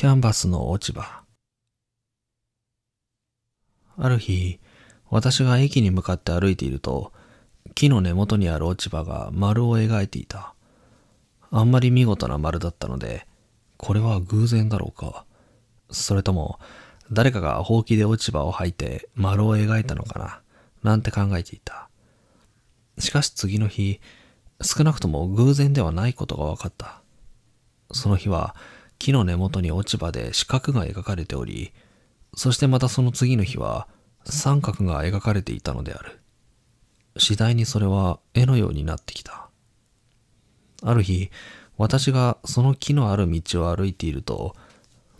キャンバスの落ち葉。ある日、私が駅に向かって歩いていると、木の根元にある落ち葉が丸を描いていた。あんまり見事な丸だったので、これは偶然だろうか。それとも、誰かがほうきで落ち葉を吐いて丸を描いたのかな、なんて考えていた。しかし次の日、少なくとも偶然ではないことが分かった。その日は、木の根元に落ち葉で四角が描かれており、そしてまたその次の日は三角が描かれていたのである。次第にそれは絵のようになってきた。ある日、私がその木のある道を歩いていると、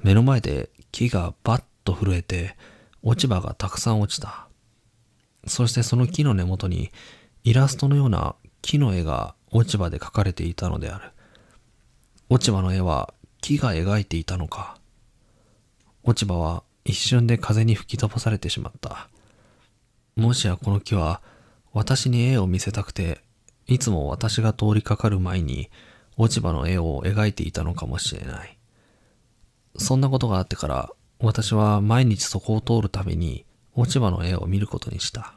目の前で木がバッと震えて、落ち葉がたくさん落ちた。そしてその木の根元にイラストのような木の絵が落ち葉で描かれていたのである。落ち葉の絵は木が描いていたのか。落ち葉は一瞬で風に吹き飛ばされてしまった。もしやこの木は私に絵を見せたくて、いつも私が通りかかる前に落ち葉の絵を描いていたのかもしれない。そんなことがあってから私は毎日そこを通るために落ち葉の絵を見ることにした。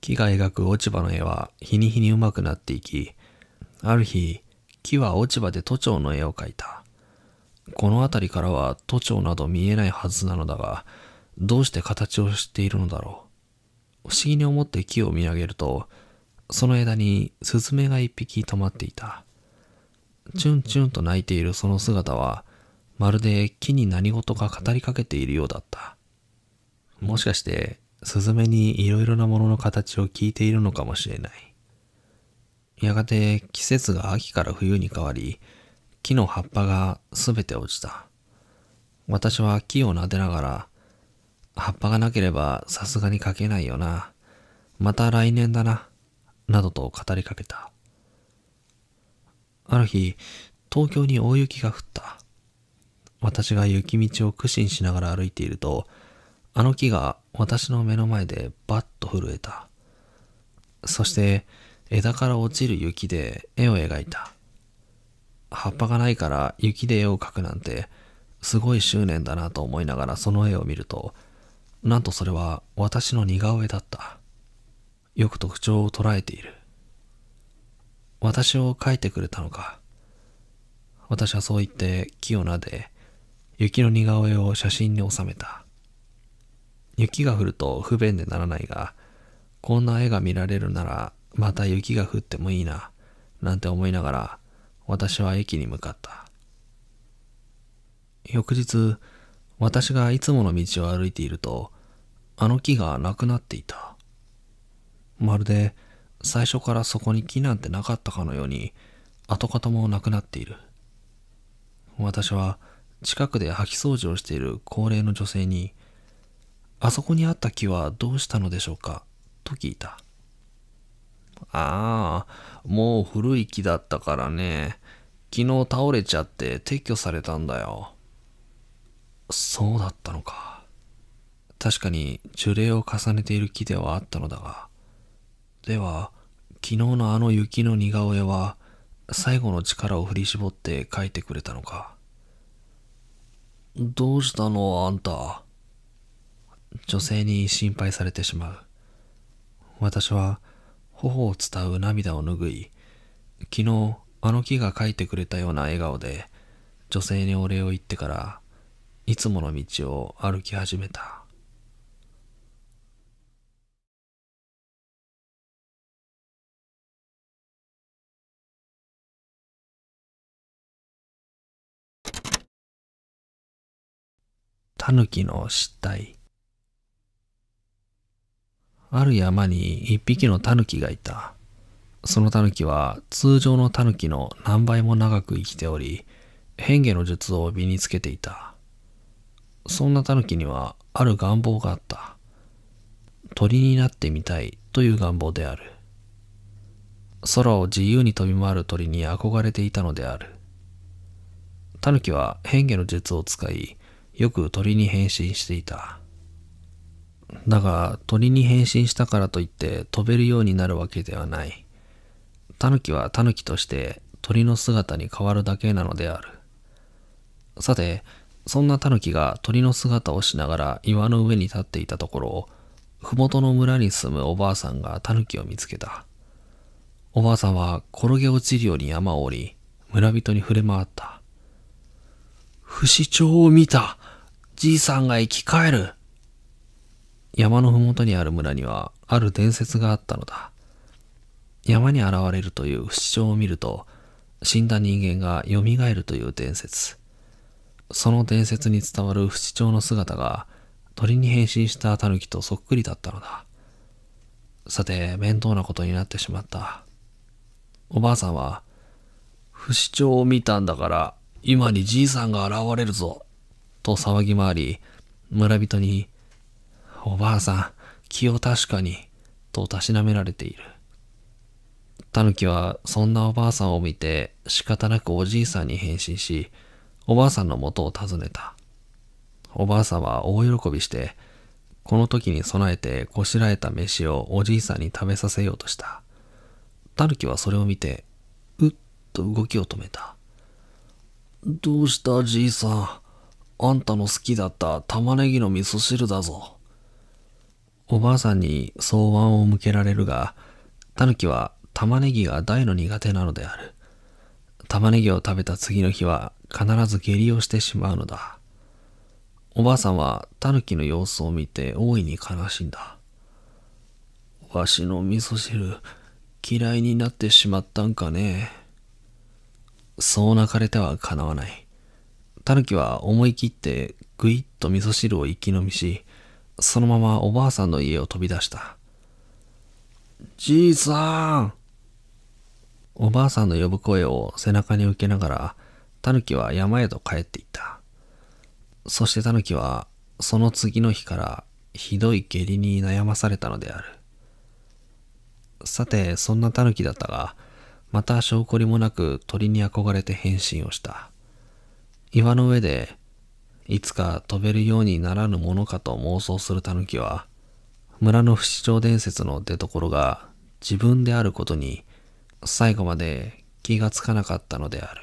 木が描く落ち葉の絵は日に日に上手くなっていき、ある日、木は落ち葉で都庁の絵を描いた。この辺りからは都庁など見えないはずなのだが、どうして形を知っているのだろう。不思議に思って木を見上げると、その枝にスズメが一匹止まっていた。チュンチュンと鳴いているその姿は、まるで木に何事か語りかけているようだった。もしかして、スズメに色々なものの形を聞いているのかもしれない。やがて季節が秋から冬に変わり、木の葉っぱがすべて落ちた。私は木を撫でながら、葉っぱがなければさすがに書けないよな。また来年だな。などと語りかけた。ある日、東京に大雪が降った。私が雪道を苦心しながら歩いていると、あの木が私の目の前でバッと震えた。そして、枝から落ちる雪で絵を描いた。葉っぱがないから雪で絵を描くなんて、すごい執念だなと思いながらその絵を見ると、なんとそれは私の似顔絵だった。よく特徴を捉えている。私を描いてくれたのか。私はそう言って木をなで、雪の似顔絵を写真に収めた。雪が降ると不便でならないが、こんな絵が見られるならまた雪が降ってもいいな、なんて思いながら、私は駅に向かった。翌日、私がいつもの道を歩いていると、あの木がなくなっていた。まるで、最初からそこに木なんてなかったかのように、跡形もなくなっている。私は、近くで掃き掃除をしている高齢の女性に、あそこにあった木はどうしたのでしょうかと聞いた。ああ、もう古い木だったからね。昨日倒れちゃって撤去されたんだよ。そうだったのか。確かに樹齢を重ねている木ではあったのだが。では、昨日のあの雪の似顔絵は、最後の力を振り絞って描いてくれたのか。どうしたのあんた。女性に心配されてしまう。私は、頬を伝う涙を拭い、昨日、あの木が描いてくれたような笑顔で、女性にお礼を言ってから、いつもの道を歩き始めた。タヌキの失態。ある山に一匹のタヌキがいた。そのタヌキは通常のタヌキの何倍も長く生きており、変化の術を身につけていた。そんなタヌキにはある願望があった。鳥になってみたいという願望である。空を自由に飛び回る鳥に憧れていたのである。タヌキは変化の術を使い、よく鳥に変身していた。だが鳥に変身したからといって飛べるようになるわけではない。タヌキはタヌキとして鳥の姿に変わるだけなのである。さて、そんなタヌキが鳥の姿をしながら岩の上に立っていたところを、麓の村に住むおばあさんがタヌキを見つけた。おばあさんは転げ落ちるように山を降り、村人に触れ回った。不死鳥を見たじいさんが生き返る山の麓にある村にはある伝説があったのだ。山に現れるという不死鳥を見ると、死んだ人間が蘇るという伝説。その伝説に伝わる不死鳥の姿が鳥に変身したキとそっくりだったのだ。さて、面倒なことになってしまった。おばあさんは、不死鳥を見たんだから、今にじいさんが現れるぞ、と騒ぎ回り、村人におばあさん、を確かに、とたしなめられている。タヌキはそんなおばあさんを見て仕方なくおじいさんに変身し、おばあさんのもとを訪ねた。おばあさんは大喜びして、この時に備えてこしらえた飯をおじいさんに食べさせようとした。タヌキはそれを見て、うっと動きを止めた。どうしたじいさん。あんたの好きだった玉ねぎの味噌汁だぞ。おばあさんに草腕を向けられるが、タヌキは玉ねぎが大の苦手なのである。玉ねぎを食べた次の日は必ず下痢をしてしまうのだ。おばあさんはタヌキの様子を見て大いに悲しんだ。わしの味噌汁嫌いになってしまったんかね。そう泣かれてはかなわない。タヌキは思い切ってぐいっと味噌汁を一気飲みし、そのままおばあさんの家を飛び出した。じいさんおばあさんの呼ぶ声を背中に受けながら、タヌキは山へと帰っていった。そしてタヌキは、その次の日からひどい下痢に悩まされたのである。さて、そんなタヌキだったが、また証拠りもなく鳥に憧れて変身をした。岩の上でいつか飛べるようにならぬものかと妄想するタヌキは、村の不死鳥伝説の出所が自分であることに最後まで気がつかなかったのである。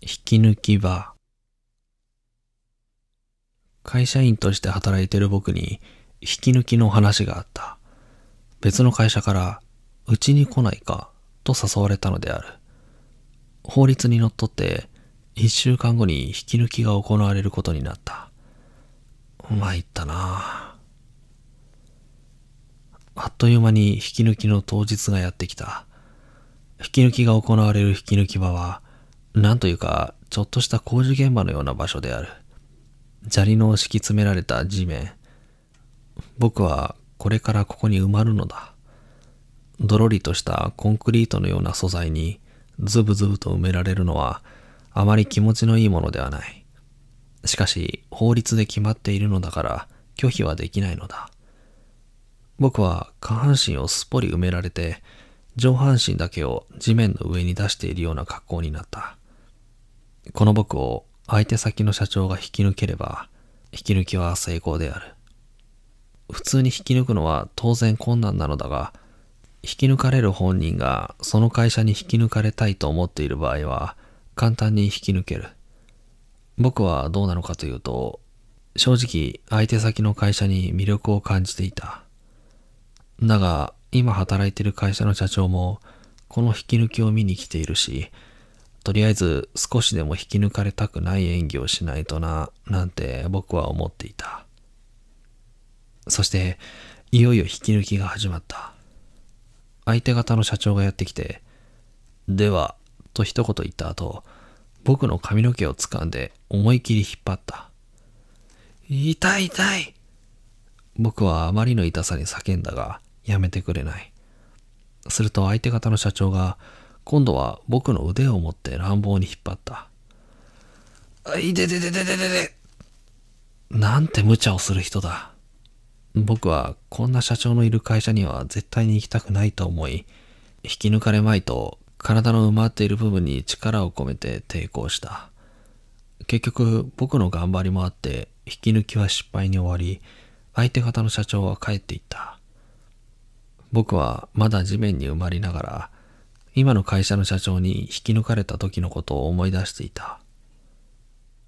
引き抜き場。会社員として働いてる僕に引き抜きの話があった。別の会社からうちに来ないかと誘われたのである。法律にのっとって1週間後に引き抜きが行われることになった。参ったなあっという間に引き抜きの当日がやってきた。引き抜きが行われる引き抜き場は、なんというか、ちょっとした工事現場のような場所である。砂利の敷き詰められた地面。僕はこれからここに埋まるのだ。どろりとしたコンクリートのような素材にズブズブと埋められるのはあまり気持ちのいいものではない。しかし法律で決まっているのだから拒否はできないのだ。僕は下半身をすっぽり埋められて上半身だけを地面の上に出しているような格好になった。この僕を相手先の社長が引き抜ければ、引き抜きは成功である。普通に引き抜くのは当然困難なのだが、引き抜かれる本人がその会社に引き抜かれたいと思っている場合は、簡単に引き抜ける。僕はどうなのかというと、正直相手先の会社に魅力を感じていた。だが、今働いてる会社の社長も、この引き抜きを見に来ているし、とりあえず少しでも引き抜かれたくない演技をしないとな、なんて僕は思っていた。そして、いよいよ引き抜きが始まった。相手方の社長がやってきて、では、と一言言った後、僕の髪の毛を掴んで思い切り引っ張った。痛い痛い僕はあまりの痛さに叫んだが、やめてくれない。すると相手方の社長が、今度は僕の腕を持って乱暴に引っ張った。あ、いでででででででなんて無茶をする人だ。僕はこんな社長のいる会社には絶対に行きたくないと思い、引き抜かれまいと体の埋まっている部分に力を込めて抵抗した。結局僕の頑張りもあって引き抜きは失敗に終わり、相手方の社長は帰っていった。僕はまだ地面に埋まりながら今の会社の社長に引き抜かれた時のことを思い出していた。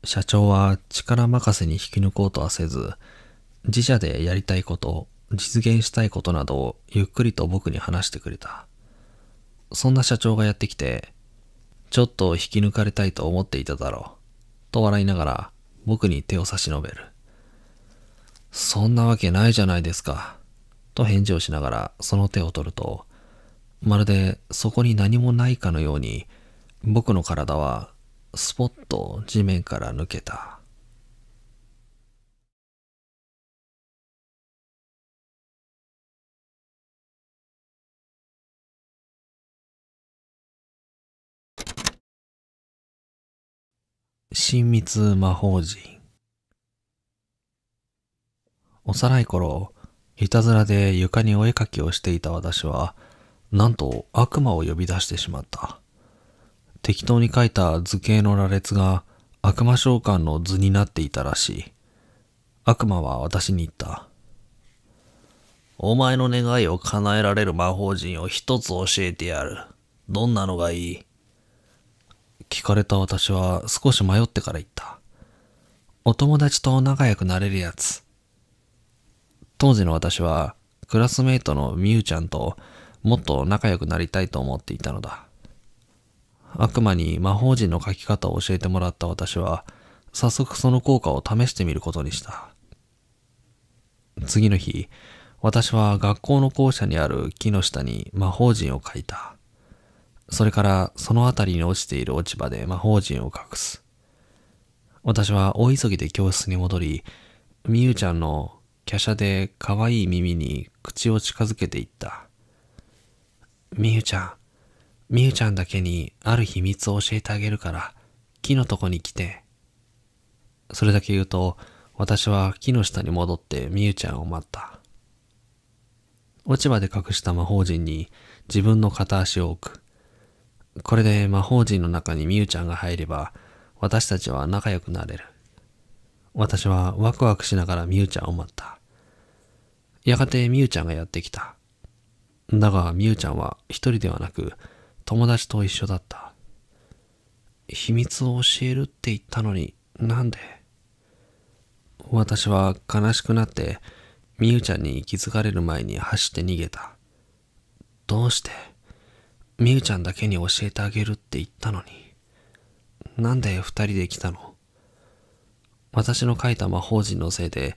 社長は力任せに引き抜こうとはせず、自社でやりたいこと、実現したいことなどをゆっくりと僕に話してくれた。そんな社長がやってきて、ちょっと引き抜かれたいと思っていただろう、と笑いながら僕に手を差し伸べる。そんなわけないじゃないですか、と返事をしながらその手を取ると、まるでそこに何もないかのように、僕の体はスポッと地面から抜けた。親密魔法人。幼い頃、いたずらで床にお絵かきをしていた私は、なんと悪魔を呼び出してしまった。適当に書いた図形の羅列が悪魔召喚の図になっていたらしい。悪魔は私に言った。お前の願いを叶えられる魔法陣を一つ教えてやる。どんなのがいい聞かれた私は少し迷ってから言った。お友達と仲良くなれるやつ。当時の私はクラスメイトのみゆちゃんともっと仲良くなりたいと思っていたのだ。悪魔に魔法陣の書き方を教えてもらった私は、早速その効果を試してみることにした。次の日、私は学校の校舎にある木の下に魔法陣を書いた。それからその辺りに落ちている落ち葉で魔法陣を隠す。私は大急ぎで教室に戻り、みゆちゃんの華奢で可愛い耳に口を近づけていった。みゆちゃん、みゆちゃんだけにある秘密を教えてあげるから、木のとこに来て。それだけ言うと、私は木の下に戻ってみゆちゃんを待った。落ち葉で隠した魔法陣に自分の片足を置く。これで魔法陣の中にみゆちゃんが入れば、私たちは仲良くなれる。私はワクワクしながらみゆちゃんを待った。やがてみゆちゃんがやってきた。だが、みゆちゃんは一人ではなく、友達と一緒だった。秘密を教えるって言ったのに、なんで私は悲しくなって、みゆちゃんに気づかれる前に走って逃げた。どうしてみゆちゃんだけに教えてあげるって言ったのに。なんで二人で来たの私の書いた魔法陣のせいで、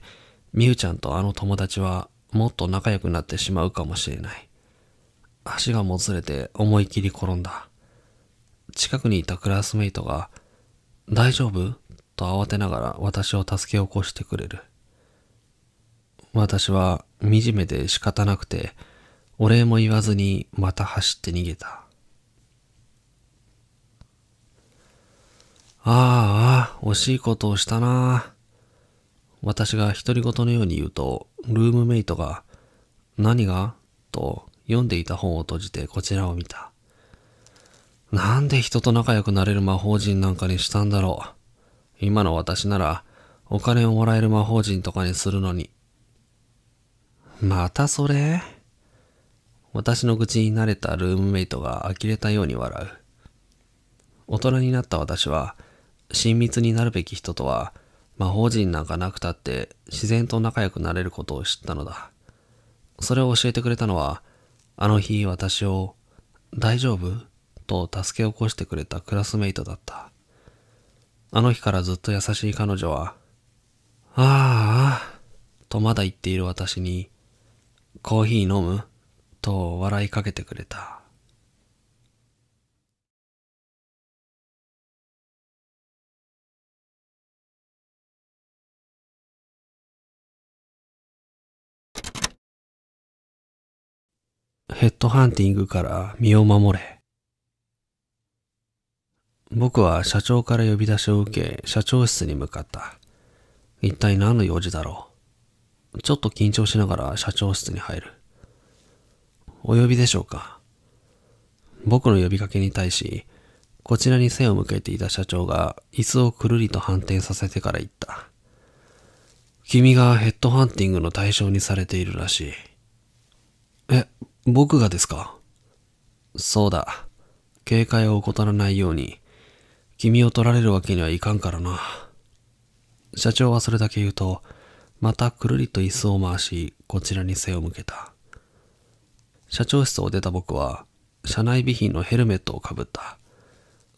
みゆちゃんとあの友達はもっと仲良くなってしまうかもしれない。足がもつれて思い切り転んだ。近くにいたクラスメイトが、大丈夫と慌てながら私を助け起こしてくれる。私は惨めで仕方なくて、お礼も言わずにまた走って逃げた。ああ、惜しいことをしたな。私が独り言のように言うと、ルームメイトが、何がと読んでいた本を閉じてこちらを見た。なんで人と仲良くなれる魔法人なんかにしたんだろう。今の私なら、お金をもらえる魔法人とかにするのに。またそれ私の愚痴に慣れたルームメイトが呆れたように笑う。大人になった私は、親密になるべき人とは、魔法人なんかなくたって自然と仲良くなれることを知ったのだ。それを教えてくれたのは、あの日私を大丈夫と助け起こしてくれたクラスメイトだった。あの日からずっと優しい彼女は、ああ、とまだ言っている私に、コーヒー飲むと笑いかけてくれた。ヘッドハンティングから身を守れ。僕は社長から呼び出しを受け、社長室に向かった。一体何の用事だろう。ちょっと緊張しながら社長室に入る。お呼びでしょうか。僕の呼びかけに対し、こちらに背を向けていた社長が椅子をくるりと反転させてから言った。君がヘッドハンティングの対象にされているらしい。え、僕がですかそうだ。警戒を怠らないように、君を取られるわけにはいかんからな。社長はそれだけ言うと、またくるりと椅子を回し、こちらに背を向けた。社長室を出た僕は、社内備品のヘルメットをかぶった。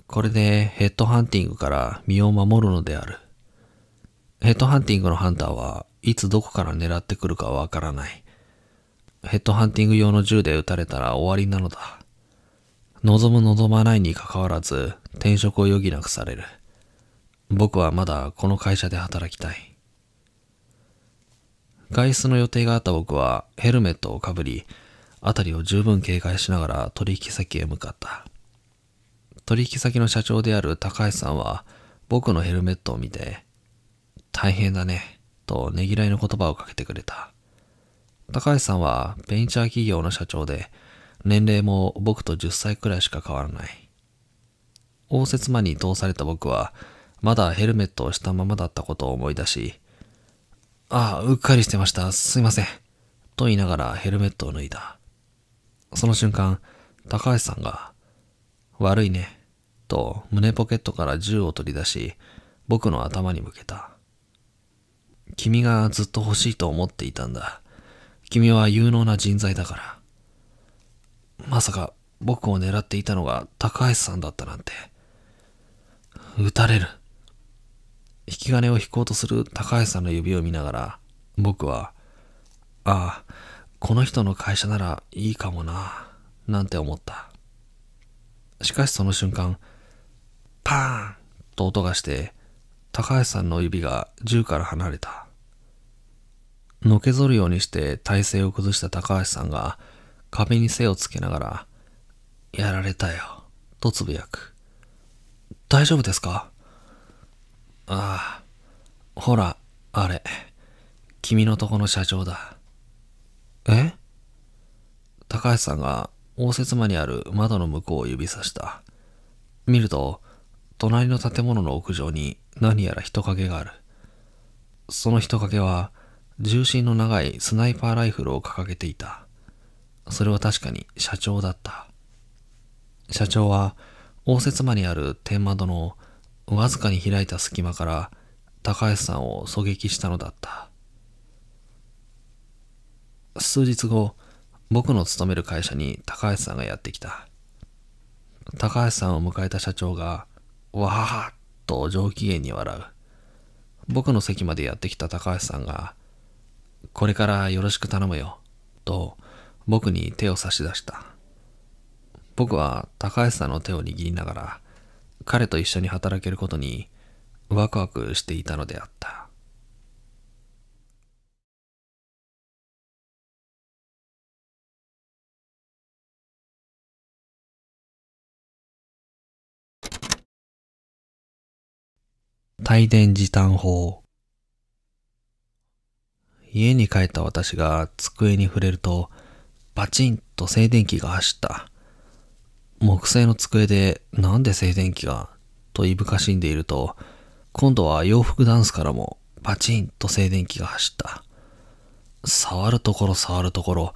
これでヘッドハンティングから身を守るのである。ヘッドハンティングのハンターはいつどこから狙ってくるかわからない。ヘッドハンティング用の銃で撃たれたら終わりなのだ。望む望まないに関わらず転職を余儀なくされる。僕はまだこの会社で働きたい。外出の予定があった僕はヘルメットをかぶり、辺りを十分警戒しながら取引先へ向かった。取引先の社長である高橋さんは僕のヘルメットを見て、大変だね、とねぎらいの言葉をかけてくれた。高橋さんはベンチャー企業の社長で、年齢も僕と10歳くらいしか変わらない。応接間に通された僕は、まだヘルメットをしたままだったことを思い出し、ああ、うっかりしてました。すいません。と言いながらヘルメットを脱いだ。その瞬間、高橋さんが、悪いね、と胸ポケットから銃を取り出し、僕の頭に向けた。君がずっと欲しいと思っていたんだ。君は有能な人材だから。まさか僕を狙っていたのが高橋さんだったなんて。撃たれる。引き金を引こうとする高橋さんの指を見ながら、僕は、ああ、この人の会社ならいいかもな、なんて思った。しかしその瞬間、パーンと音がして、高橋さんの指が銃から離れた。のけぞるようにして体勢を崩した高橋さんが壁に背をつけながら、やられたよ、とつぶやく。大丈夫ですかああ、ほら、あれ、君のとこの社長だ。え高橋さんが応接間にある窓の向こうを指さした。見ると、隣の建物の屋上に何やら人影がある。その人影は、重心の長いスナイパーライフルを掲げていた。それは確かに社長だった。社長は、応接間にある天窓のわずかに開いた隙間から高橋さんを狙撃したのだった。数日後、僕の勤める会社に高橋さんがやってきた。高橋さんを迎えた社長が、わーっと上機嫌に笑う。僕の席までやってきた高橋さんが、これからよろしく頼むよ。と、僕に手を差し出した。僕は高橋さんの手を握りながら、彼と一緒に働けることにワクワクしていたのであった。帯電時短法家に帰った私が机に触れると、バチンと静電気が走った。木製の机でなんで静電気がといぶかしんでいると、今度は洋服ダンスからもバチンと静電気が走った。触るところ触るところ、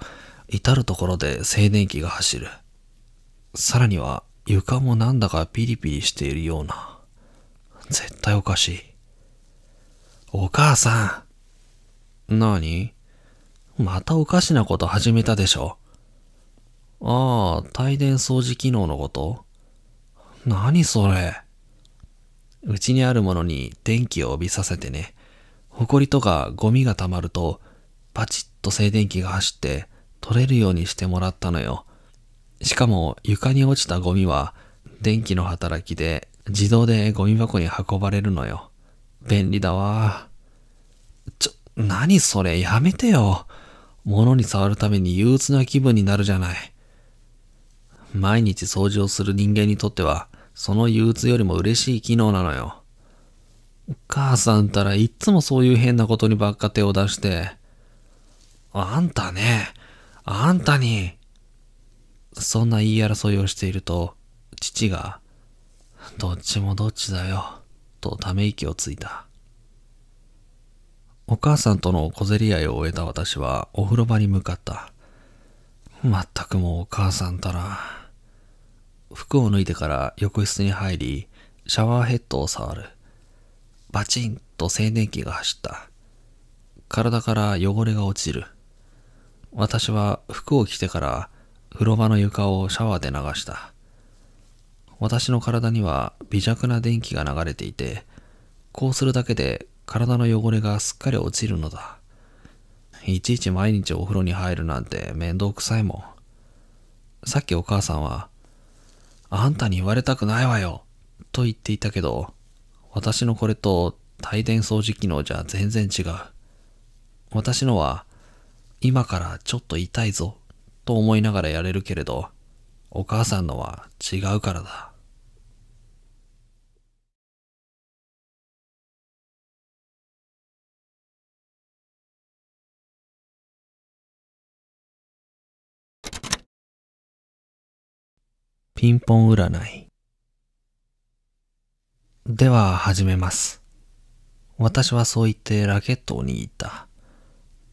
至るところで静電気が走る。さらには床もなんだかピリピリしているような。絶対おかしい。お母さんなにまたおかしなこと始めたでしょ。ああ、帯電掃除機能のこと何それ。うちにあるものに電気を帯びさせてね。埃とかゴミが溜まると、パチッと静電気が走って取れるようにしてもらったのよ。しかも床に落ちたゴミは電気の働きで自動でゴミ箱に運ばれるのよ。便利だわ。ちょ、何それやめてよ。物に触るために憂鬱な気分になるじゃない。毎日掃除をする人間にとっては、その憂鬱よりも嬉しい機能なのよ。母さんたらいっつもそういう変なことにばっか手を出して、あんたね、あんたに、そんな言い争いをしていると、父が、どっちもどっちだよ、とため息をついた。お母さんとの小競り合いを終えた私はお風呂場に向かった。まったくもうお母さんたら。服を脱いでから浴室に入り、シャワーヘッドを触る。バチンと静電気が走った。体から汚れが落ちる。私は服を着てから風呂場の床をシャワーで流した。私の体には微弱な電気が流れていて、こうするだけで体の汚れがすっかり落ちるのだ。いちいち毎日お風呂に入るなんて面倒くさいもん。さっきお母さんは、あんたに言われたくないわよ、と言っていたけど、私のこれと帯電掃除機能じゃ全然違う。私のは、今からちょっと痛いぞ、と思いながらやれるけれど、お母さんのは違うからだ。ピンポン占い。では始めます。私はそう言ってラケットを握った。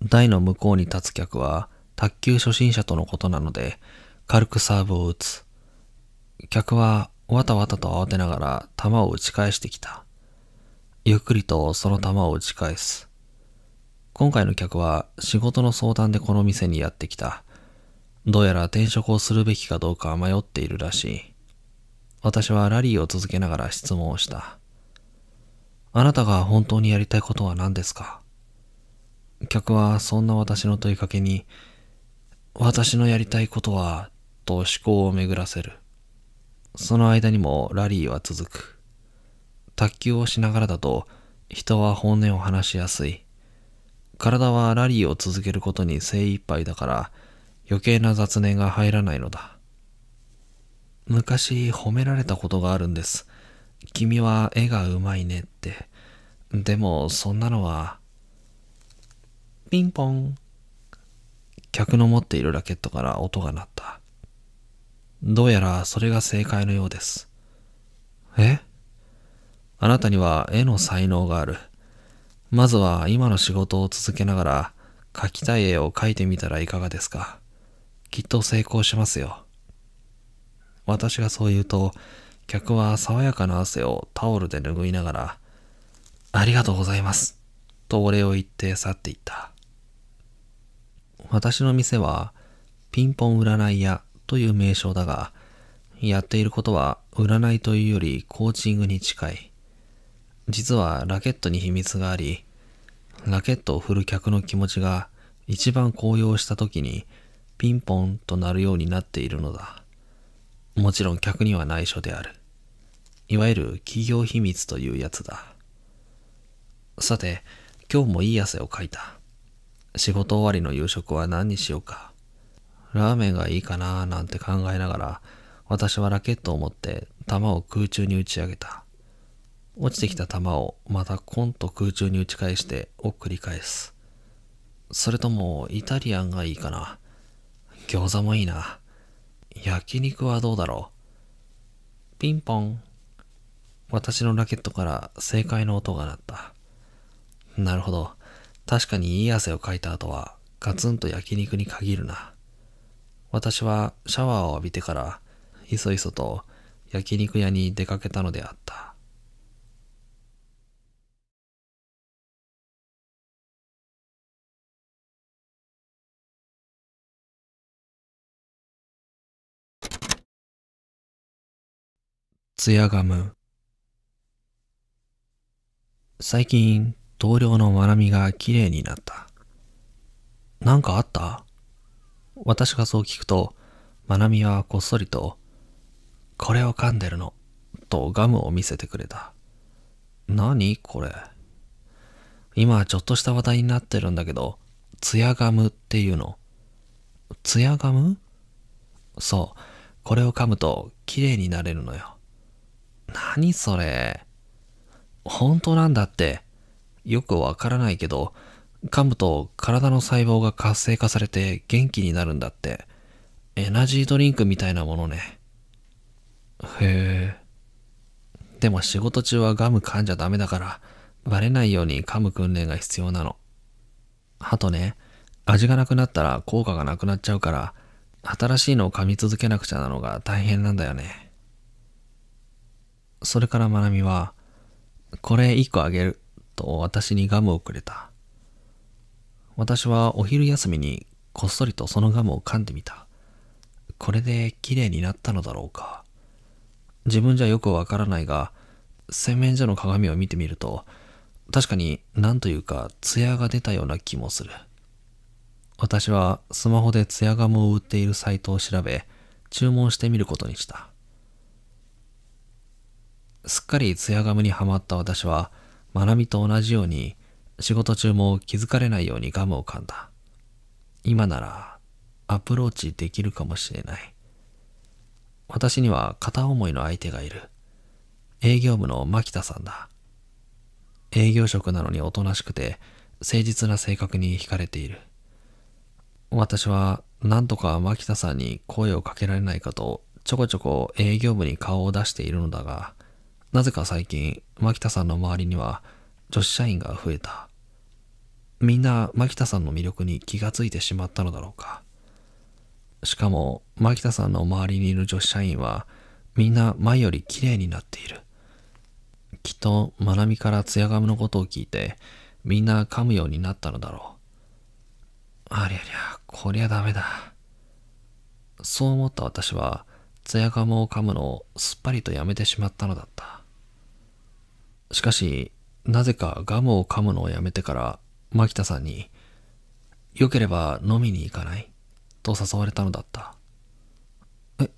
台の向こうに立つ客は卓球初心者とのことなので軽くサーブを打つ。客はわたわたと慌てながら球を打ち返してきた。ゆっくりとその球を打ち返す。今回の客は仕事の相談でこの店にやってきた。どうやら転職をするべきかどうか迷っているらしい。私はラリーを続けながら質問をした。あなたが本当にやりたいことは何ですか客はそんな私の問いかけに、私のやりたいことは、と思考を巡らせる。その間にもラリーは続く。卓球をしながらだと、人は本音を話しやすい。体はラリーを続けることに精一杯だから、余計な雑念が入らないのだ。昔褒められたことがあるんです。君は絵がうまいねって。でも、そんなのは。ピンポン。客の持っているラケットから音が鳴った。どうやらそれが正解のようです。えあなたには絵の才能がある。まずは今の仕事を続けながら描きたい絵を描いてみたらいかがですかきっと成功しますよ。私がそう言うと、客は爽やかな汗をタオルで拭いながら、ありがとうございます。とお礼を言って去っていった。私の店は、ピンポン占い屋という名称だが、やっていることは占いというよりコーチングに近い。実はラケットに秘密があり、ラケットを振る客の気持ちが一番高揚した時にピンポンと鳴るようになっているのだ。もちろん客には内緒である。いわゆる企業秘密というやつだ。さて、今日もいい汗をかいた。仕事終わりの夕食は何にしようか。ラーメンがいいかななんて考えながら、私はラケットを持って球を空中に打ち上げた。落ちてきた球をまたコンと空中に打ち返してを繰り返す。それともイタリアンがいいかな。餃子もいいな。焼肉はどうだろう。ピンポン。私のラケットから正解の音が鳴った。なるほど。確かにいい汗をかいた後は、ガツンと焼肉に限るな。私はシャワーを浴びてから、いそいそと焼肉屋に出かけたのであった。艶がむ。最近、同僚のまなみが綺麗になった。なんかあった私がそう聞くと、まなみはこっそりと、これを噛んでるの、とガムを見せてくれた。何これ。今ちょっとした話題になってるんだけど、ツヤガムっていうの。ツヤガムそう、これを噛むと綺麗になれるのよ。何それ。本当なんだって。よくわからないけど、噛むと体の細胞が活性化されて元気になるんだって。エナジードリンクみたいなものね。へえ。でも仕事中はガム噛んじゃダメだから、バレないように噛む訓練が必要なの。あとね、味がなくなったら効果がなくなっちゃうから、新しいのを噛み続けなくちゃなのが大変なんだよね。それからまなみは、これ一個あげると私にガムをくれた。私はお昼休みにこっそりとそのガムを噛んでみた。これで綺麗になったのだろうか。自分じゃよくわからないが、洗面所の鏡を見てみると、確かに何というか艶が出たような気もする。私はスマホで艶ガムを売っているサイトを調べ、注文してみることにした。すっかりツヤガムにはまった私は、まなみと同じように、仕事中も気づかれないようにガムを噛んだ。今なら、アプローチできるかもしれない。私には片思いの相手がいる。営業部の牧田さんだ。営業職なのにおとなしくて、誠実な性格に惹かれている。私は、なんとか牧田さんに声をかけられないかと、ちょこちょこ営業部に顔を出しているのだが、なぜか最近、牧田さんの周りには女子社員が増えた。みんな牧田さんの魅力に気がついてしまったのだろうか。しかも、牧田さんの周りにいる女子社員は、みんな前より綺麗になっている。きっと、まなみからツヤガムのことを聞いて、みんな噛むようになったのだろう。ありゃりゃ、こりゃダメだ。そう思った私は、ツヤガモを噛むのをすっぱりとやめてしまったのだった。しかし、なぜかガムを噛むのをやめてから、牧田さんに、良ければ飲みに行かないと誘われたのだった。え、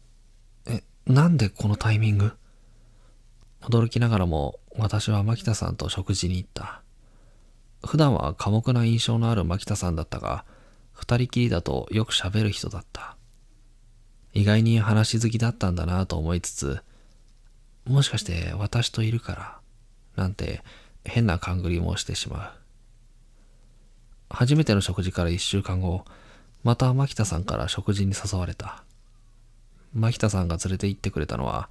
え、なんでこのタイミング驚きながらも私は牧田さんと食事に行った。普段は寡黙な印象のある牧田さんだったが、二人きりだとよく喋る人だった。意外に話好きだったんだなと思いつつ、もしかして私といるから、なんて変な勘繰りもしてしまう。初めての食事から1週間後、また牧田さんから食事に誘われた。牧田さんが連れて行ってくれたのは、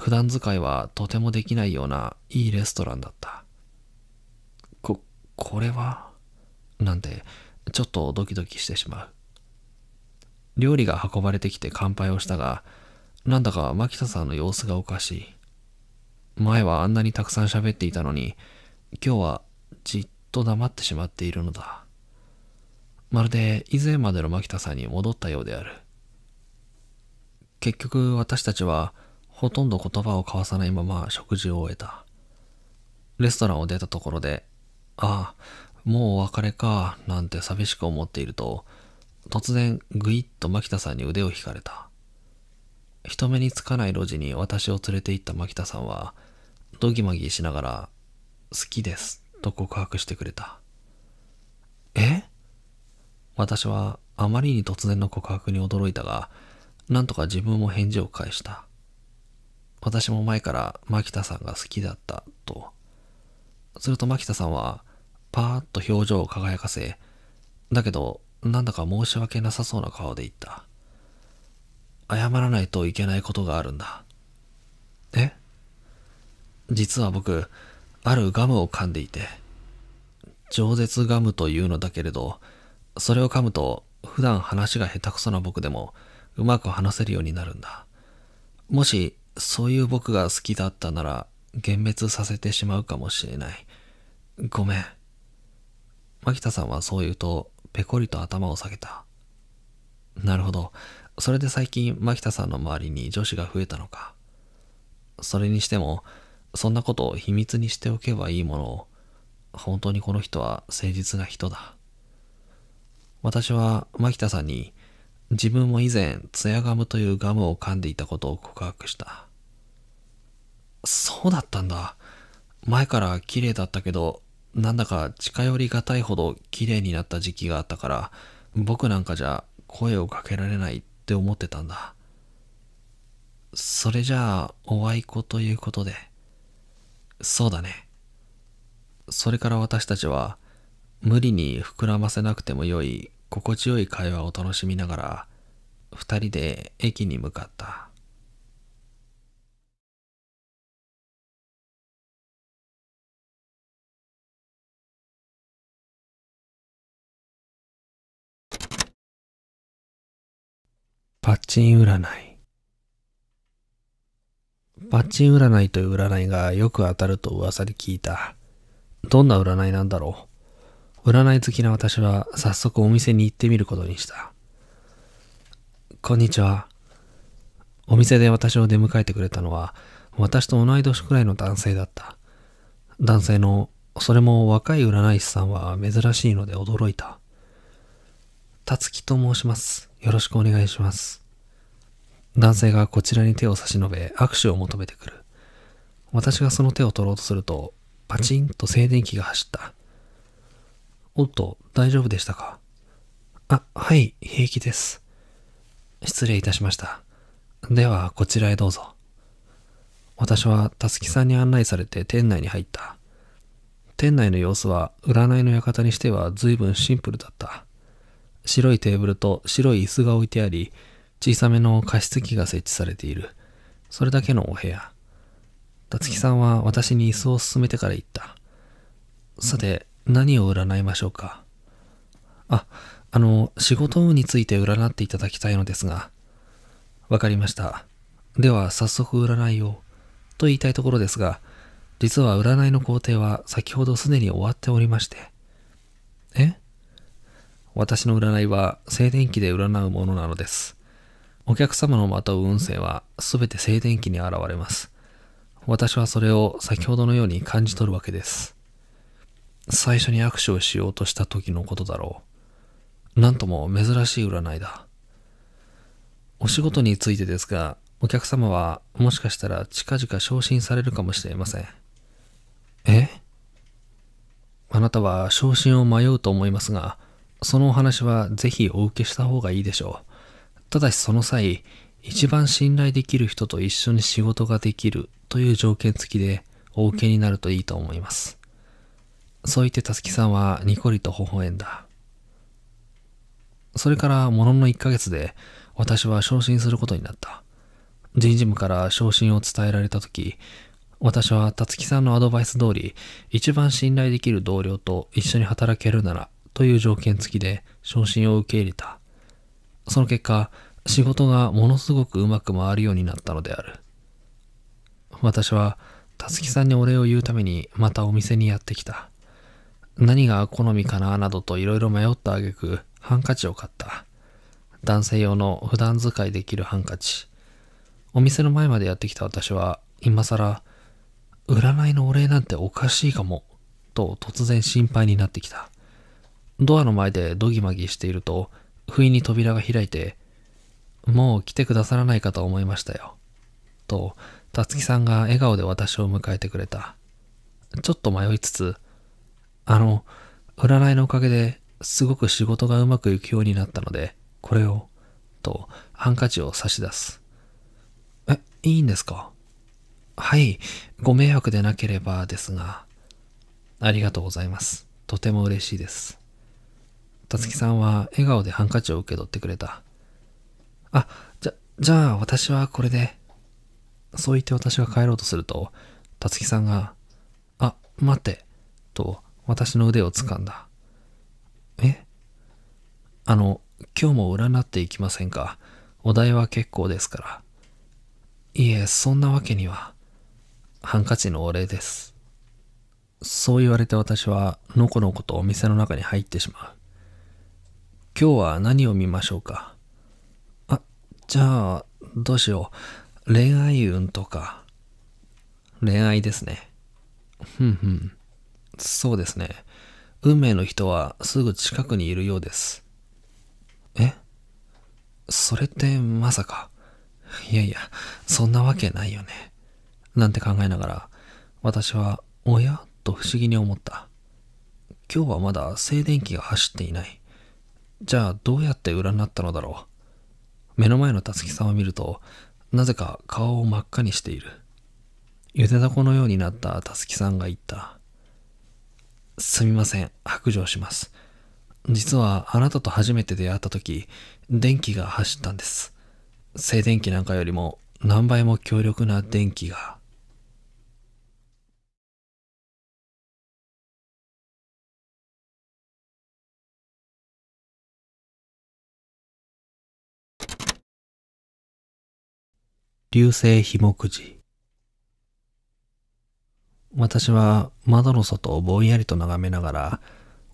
普段使いはとてもできないようないいレストランだった。こ、これはなんて、ちょっとドキドキしてしまう。料理が運ばれてきて乾杯をしたが、なんだか牧田さんの様子がおかしい。前はあんなにたくさん喋っていたのに、今日はじっと黙ってしまっているのだ。まるで以前までの牧田さんに戻ったようである。結局私たちはほとんど言葉を交わさないまま食事を終えた。レストランを出たところで、ああ、もうお別れか、なんて寂しく思っていると、突然ぐいっと牧田さんに腕を引かれた。人目につかない路地に私を連れて行った牧田さんは、ドギマギしながら、好きです、と告白してくれた。え私はあまりに突然の告白に驚いたが、なんとか自分も返事を返した。私も前から牧田さんが好きだったと。すると牧田さんは、パーッと表情を輝かせ、だけどなんだか申し訳なさそうな顔で言った。謝らないといけないことがあるんだ。え実は僕、あるガムを噛んでいて、饒舌ガムというのだけれど、それを噛むと、普段話が下手くそな僕でも、うまく話せるようになるんだ。もし、そういう僕が好きだったなら、幻滅させてしまうかもしれない。ごめん。牧田さんはそう言うと、ペコリと頭を下げた。なるほど。それで最近、牧田さんの周りに女子が増えたのか。それにしても、そんなことを秘密にしておけばいいものを、本当にこの人は誠実な人だ。私は牧田さんに自分も以前ツヤガムというガムを噛んでいたことを告白した。そうだったんだ。前から綺麗だったけどなんだか近寄りがたいほど綺麗になった時期があったから僕なんかじゃ声をかけられないって思ってたんだそれじゃあおあい子ということでそうだねそれから私たちは無理に膨らませなくてもよい心地よい会話を楽しみながら2人で駅に向かったパチン占い。パチン占いという占いがよく当たると噂で聞いた。どんな占いなんだろう。占い好きな私は早速お店に行ってみることにした。こんにちは。お店で私を出迎えてくれたのは、私と同い年くらいの男性だった。男性の、それも若い占い師さんは珍しいので驚いた。たつきと申します。よろしくお願いします。男性がこちらに手を差し伸べ握手を求めてくる。私がその手を取ろうとすると、パチンと静電気が走った。おっと、大丈夫でしたかあ、はい、平気です。失礼いたしました。では、こちらへどうぞ。私は、たすきさんに案内されて店内に入った。店内の様子は、占いの館にしては随分シンプルだった。白いテーブルと白い椅子が置いてあり、小さめの加湿器が設置されている。それだけのお部屋。つきさんは私に椅子を進めてから言った。さて、何を占いましょうか。あ、あの、仕事運について占っていただきたいのですが。わかりました。では、早速占いを。と言いたいところですが、実は占いの工程は先ほどすでに終わっておりまして。え私の占いは静電気で占うものなのです。お客様のまとう運勢は全て静電気に現れます。私はそれを先ほどのように感じ取るわけです。最初に握手をしようとした時のことだろう。なんとも珍しい占いだ。お仕事についてですが、お客様はもしかしたら近々昇進されるかもしれません。えあなたは昇進を迷うと思いますが、そのお話はぜひお受けした方がいいでしょう。ただしその際、一番信頼できる人と一緒に仕事ができるという条件付きでお受けになるといいと思います。そう言ってたすきさんはニコリと微笑んだ。それからものの1ヶ月で私は昇進することになった。人事部から昇進を伝えられた時、私はたつきさんのアドバイス通り、一番信頼できる同僚と一緒に働けるならという条件付きで昇進を受け入れた。その結果、仕事がものすごくうまく回るようになったのである。私は、たつきさんにお礼を言うためにまたお店にやってきた。何が好みかななどといろいろ迷った挙句、ハンカチを買った。男性用の普段使いできるハンカチ。お店の前までやってきた私は、今更、占いのお礼なんておかしいかも、と突然心配になってきた。ドアの前でドギマギしていると、不意に扉が開いて、もう来てくださらないかと思いましたよ。と、たつきさんが笑顔で私を迎えてくれた。ちょっと迷いつつ、あの、占いのおかげですごく仕事がうまくいくようになったので、これを、と、ハンカチを差し出す。え、いいんですかはい、ご迷惑でなければですが、ありがとうございます。とても嬉しいです。たつきさんは笑顔でハンカチを受け取ってくれた。あ、じゃ、じゃあ私はこれで。そう言って私が帰ろうとすると、たつきさんが、あ、待って、と私の腕を掴んだ。えあの、今日も占っていきませんか。お題は結構ですから。いえ、そんなわけには。ハンカチのお礼です。そう言われて私は、のこのことお店の中に入ってしまう。今日は何を見ましょうかあ、じゃあ、どうしよう。恋愛運とか。恋愛ですね。ふんふん。そうですね。運命の人はすぐ近くにいるようです。えそれってまさか。いやいや、そんなわけないよね。なんて考えながら、私は、おやと不思議に思った。今日はまだ静電気が走っていない。じゃあどうやって裏になったのだろう目の前のたつきさんを見るとなぜか顔を真っ赤にしているゆでだこのようになったたつきさんが言ったすみません白状します実はあなたと初めて出会った時電気が走ったんです静電気なんかよりも何倍も強力な電気が流星ひもくじ。私は窓の外をぼんやりと眺めながら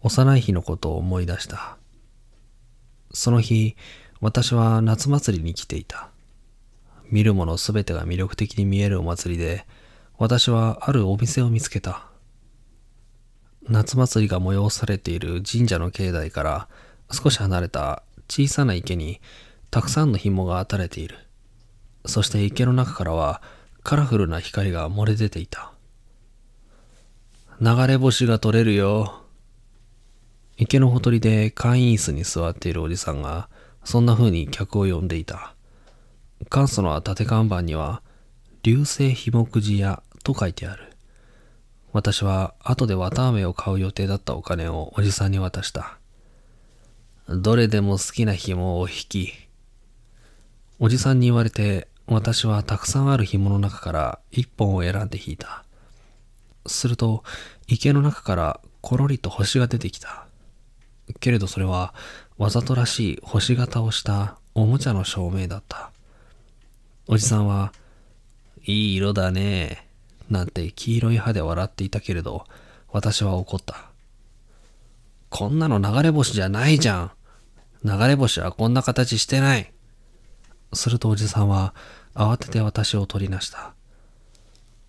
幼い日のことを思い出した。その日、私は夏祭りに来ていた。見るものすべてが魅力的に見えるお祭りで、私はあるお店を見つけた。夏祭りが催されている神社の境内から少し離れた小さな池にたくさんの紐が垂れている。そして池の中からはカラフルな光が漏れ出ていた。流れ星が取れるよ。池のほとりで会員室に座っているおじさんが、そんな風に客を呼んでいた。簡素な縦看板には、流星ひもくじ屋と書いてある。私は後で綿飴を買う予定だったお金をおじさんに渡した。どれでも好きな紐を引き。おじさんに言われて私はたくさんある紐の中から一本を選んで引いた。すると、池の中からコロリと星が出てきた。けれどそれは、わざとらしい星型をしたおもちゃの照明だった。おじさんは、いい色だね。なんて黄色い歯で笑っていたけれど、私は怒った。こんなの流れ星じゃないじゃん。流れ星はこんな形してない。するとおじさんは慌てて私を取りなした。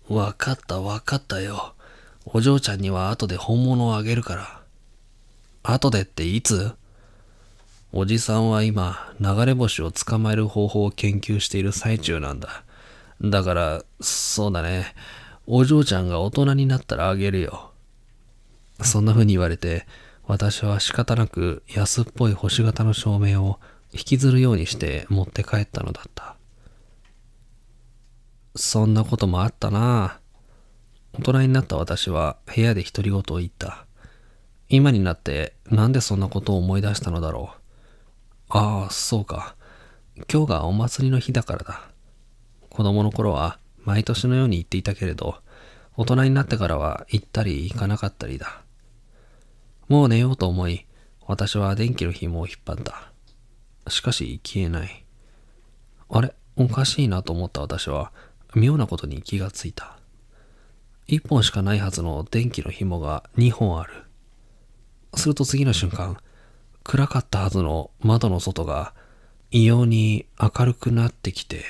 わかったわかったよ。お嬢ちゃんには後で本物をあげるから。後でっていつおじさんは今、流れ星を捕まえる方法を研究している最中なんだ。だから、そうだね。お嬢ちゃんが大人になったらあげるよ。そんな風に言われて、私は仕方なく安っぽい星型の照明を引きずるようにして持って帰ったのだった。そんなこともあったな大人になった私は部屋で独り言を言った。今になってなんでそんなことを思い出したのだろう。ああ、そうか。今日がお祭りの日だからだ。子供の頃は毎年のように行っていたけれど、大人になってからは行ったり行かなかったりだ。もう寝ようと思い、私は電気の紐を引っ張った。しかし消えない。あれおかしいなと思った私は、妙なことに気がついた。一本しかないはずの電気の紐が二本ある。すると次の瞬間、暗かったはずの窓の外が異様に明るくなってきて、